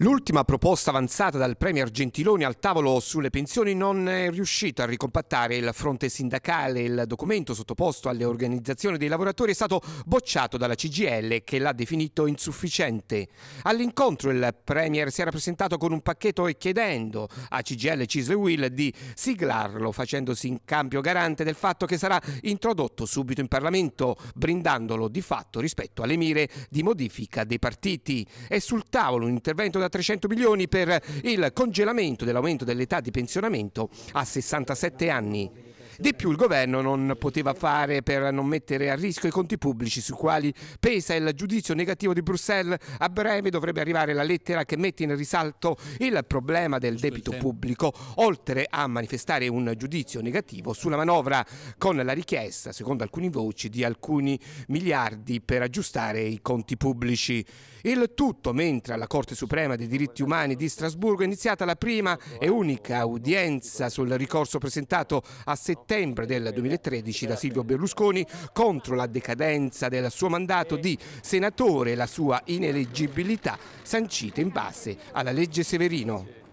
L'ultima proposta avanzata dal Premier Gentiloni al tavolo sulle pensioni non è riuscita a ricompattare il fronte sindacale. Il documento sottoposto alle organizzazioni dei lavoratori è stato bocciato dalla CGL che l'ha definito insufficiente. All'incontro il Premier si era presentato con un pacchetto e chiedendo a CGL Cisle Will di siglarlo facendosi in cambio garante del fatto che sarà introdotto subito in Parlamento, brindandolo di fatto rispetto alle mire di modifica dei partiti. È sul tavolo un intervento da 300 milioni per il congelamento dell'aumento dell'età di pensionamento a 67 anni. Di più il governo non poteva fare per non mettere a rischio i conti pubblici sui quali pesa il giudizio negativo di Bruxelles. A breve dovrebbe arrivare la lettera che mette in risalto il problema del debito pubblico, oltre a manifestare un giudizio negativo sulla manovra con la richiesta, secondo alcuni voci, di alcuni miliardi per aggiustare i conti pubblici. Il tutto mentre alla Corte Suprema dei diritti umani di Strasburgo è iniziata la prima e unica udienza sul ricorso presentato a settembre settembre del 2013 da Silvio Berlusconi contro la decadenza del suo mandato di senatore e la sua ineleggibilità sancita in base alla legge Severino.